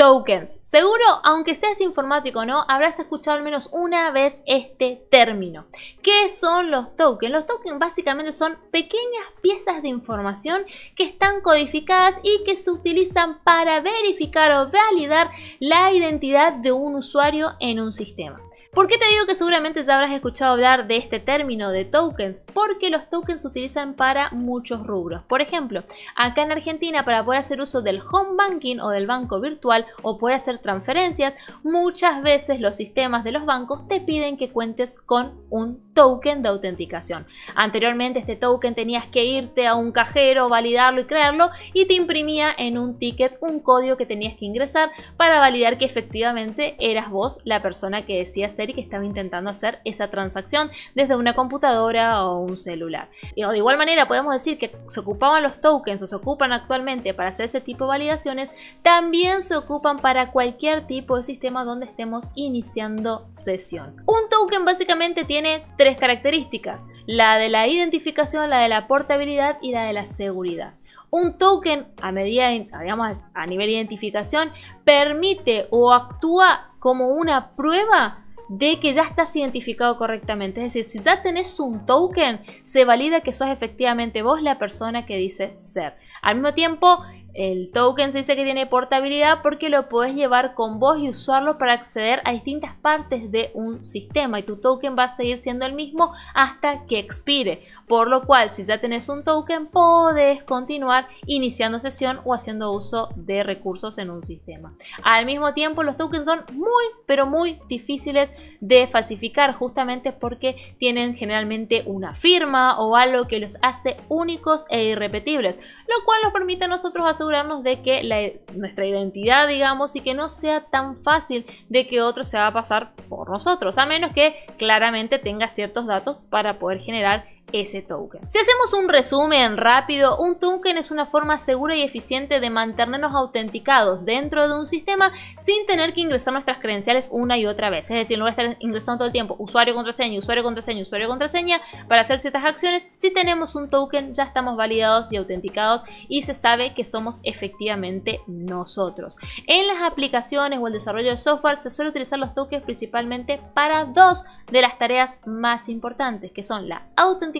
tokens. Seguro, aunque seas informático o no, habrás escuchado al menos una vez este término. ¿Qué son los tokens? Los tokens básicamente son pequeñas piezas de información que están codificadas y que se utilizan para verificar o validar la identidad de un usuario en un sistema. ¿Por qué te digo que seguramente ya habrás escuchado hablar de este término de tokens? Porque los tokens se utilizan para muchos rubros. Por ejemplo, acá en Argentina para poder hacer uso del home banking o del banco virtual o poder hacer transferencias, muchas veces los sistemas de los bancos te piden que cuentes con un token de autenticación. Anteriormente este token tenías que irte a un cajero, validarlo y crearlo y te imprimía en un ticket un código que tenías que ingresar para validar que efectivamente eras vos la persona que decía ser y que estaba intentando hacer esa transacción desde una computadora o un celular. Y de igual manera podemos decir que se ocupaban los tokens o se ocupan actualmente para hacer ese tipo de validaciones, también se ocupan para cualquier tipo de sistema donde estemos iniciando sesión token básicamente tiene tres características, la de la identificación, la de la portabilidad y la de la seguridad. Un token a medida, digamos, a nivel de identificación permite o actúa como una prueba de que ya estás identificado correctamente. Es decir, si ya tenés un token, se valida que sos efectivamente vos la persona que dice ser. Al mismo tiempo, el token se dice que tiene portabilidad porque lo puedes llevar con vos y usarlo para acceder a distintas partes de un sistema y tu token va a seguir siendo el mismo hasta que expire. Por lo cual, si ya tenés un token, podés continuar iniciando sesión o haciendo uso de recursos en un sistema. Al mismo tiempo, los tokens son muy, pero muy difíciles de falsificar justamente porque tienen generalmente una firma o algo que los hace únicos e irrepetibles, lo cual nos permite a nosotros hacer asegurarnos de que e, nuestra identidad, digamos, y que no sea tan fácil de que otro se va a pasar por nosotros, a menos que claramente tenga ciertos datos para poder generar ese token. Si hacemos un resumen rápido, un token es una forma segura y eficiente de mantenernos autenticados dentro de un sistema sin tener que ingresar nuestras credenciales una y otra vez. Es decir, no voy estar ingresando todo el tiempo usuario, contraseña, usuario, contraseña, usuario, contraseña para hacer ciertas acciones. Si tenemos un token, ya estamos validados y autenticados y se sabe que somos efectivamente nosotros. En las aplicaciones o el desarrollo de software se suele utilizar los tokens principalmente para dos de las tareas más importantes, que son la autenticación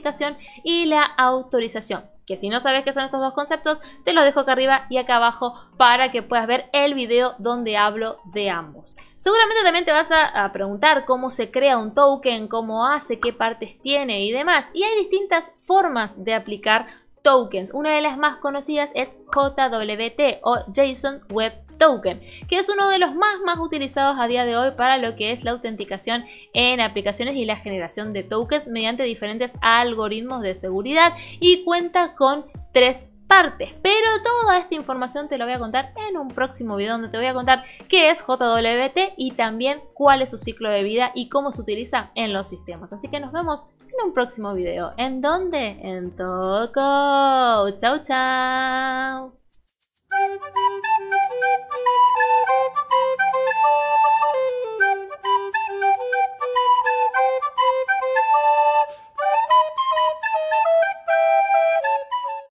y la autorización. Que si no sabes qué son estos dos conceptos, te los dejo acá arriba y acá abajo para que puedas ver el video donde hablo de ambos. Seguramente también te vas a, preguntar cómo se crea un token, cómo hace, qué partes tiene y demás. Y hay distintas formas de aplicar tokens. Una de las más conocidas es JWT o JSON Web Token, que es uno de los más más utilizados a día de hoy para lo que es la autenticación en aplicaciones y la generación de tokens mediante diferentes algoritmos de seguridad y cuenta con tres pero toda esta información te la voy a contar en un próximo video donde te voy a contar qué es JWT y también cuál es su ciclo de vida y cómo se utiliza en los sistemas. Así que nos vemos en un próximo video. ¿En dónde? En Toco. chao!